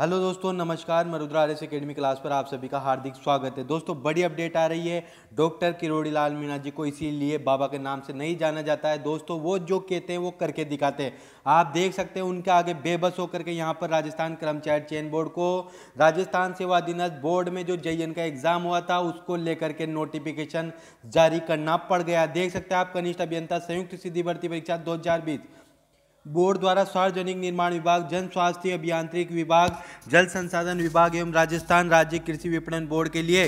hello दोस्तों नमस्कार मैं रुद्रा एस अकेडमी क्लास पर आप सभी का हार्दिक स्वागत है दोस्तों बड़ी अपडेट आ रही है डॉक्टर किरोड़ी लाल मीणा जी को इसीलिए बाबा के नाम से नहीं जाना जाता है दोस्तों वो जो कहते हैं वो करके दिखाते हैं आप देख सकते हैं उनके आगे बेबस होकर के यहाँ पर राजस्थान कर्मचारी चयन बोर्ड को राजस्थान सेवा अधीनस्थ बोर्ड में जो जे का एग्ज़ाम हुआ था उसको लेकर के नोटिफिकेशन जारी करना पड़ गया देख सकते हैं आप कनिष्ठ अभियंता संयुक्त सीधी भर्ती परीक्षा दो बोर्ड द्वारा सार्वजनिक निर्माण विभाग जन स्वास्थ्य अभियांत्रिक विभाग जल संसाधन विभाग एवं राजस्थान राज्य कृषि विपणन बोर्ड के लिए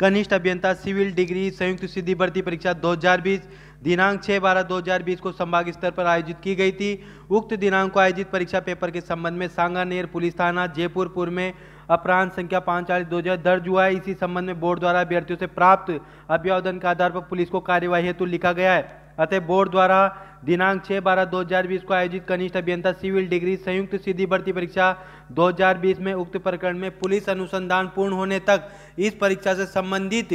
कनिष्ठ अभियंता सिविल डिग्री संयुक्त सिद्धि भर्ती परीक्षा 2020 दिनांक 6 बारह 2020 को संभाग स्तर पर आयोजित की गई थी उक्त दिनांक को आयोजित परीक्षा पेपर के संबंध में सांगानेर पुलिस थाना जयपुरपुर में अपराध संख्या पाँच चालीस दो हजार दर्ज हुआ है इसी संबंध में बोर्ड द्वारा अभ्यर्थियों से प्राप्त अभ्यावधन के आधार पर पुलिस को कार्यवाही हेतु लिखा गया है अतः बोर्ड द्वारा दिनांक 6 बारह 2020 को आयोजित कनिष्ठ अभियंता सिविल डिग्री संयुक्त सीधी भर्ती परीक्षा 2020 में उक्त प्रकरण में पुलिस अनुसंधान पूर्ण होने तक इस परीक्षा से संबंधित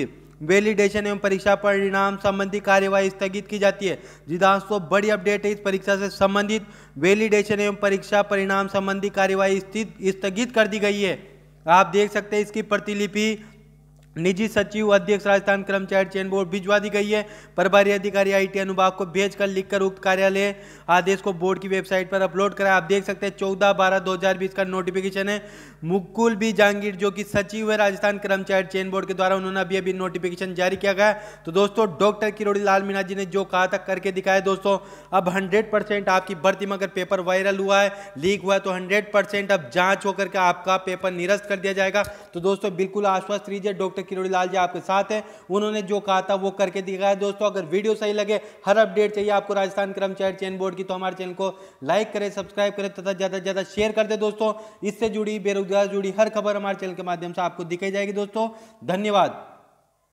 वैलिडेशन एवं परीक्षा परिणाम संबंधी कार्यवाही स्थगित की जाती है जी को बड़ी अपडेट है इस परीक्षा से संबंधित वैलिडेशन एवं परीक्षा परिणाम संबंधी कार्यवाही स्थगित कर दी गई है आप देख सकते हैं इसकी प्रतिलिपि निजी सचिव अध्यक्ष राजस्थान कर्मचारी चयन बोर्ड भिजवा दी गई है प्रभारी अधिकारी आईटी अनुभाग को भेज कर लिखकर उक्त कार्यालय आदेश को बोर्ड की वेबसाइट पर अपलोड कराया आप देख सकते हैं चौदह बारह दो हजार बीस का नोटिफिकेशन है मुकुल बी जहांगीर जो कि सचिव है राजस्थान कर्मचारी चयन बोर्ड के द्वारा उन्होंने अभी अभी नोटिफिकेशन जारी किया गया तो दोस्तों डॉक्टर किरोड़ी लाल मीणा जी ने जो कहा था करके दिखाया दोस्तों अब हंड्रेड आपकी भर्ती में अगर पेपर वायरल हुआ है लीक हुआ है तो हंड्रेड अब जाँच होकर के आपका पेपर निरस्त कर दिया जाएगा तो दोस्तों बिल्कुल आश्वस्त रीजिए डॉक्टर डॉक्टर किरोड़ी लाल जी आपके साथ हैं उन्होंने जो कहा था वो करके दिखाया दोस्तों अगर वीडियो सही लगे हर अपडेट चाहिए आपको राजस्थान कर्मचारी चयन बोर्ड की तो हमारे चैनल को लाइक करें सब्सक्राइब करें तथा ज़्यादा से ज़्यादा शेयर कर दे दोस्तों इससे जुड़ी बेरोजगार जुड़ी हर खबर हमारे चैनल के माध्यम से आपको दिखाई जाएगी दोस्तों धन्यवाद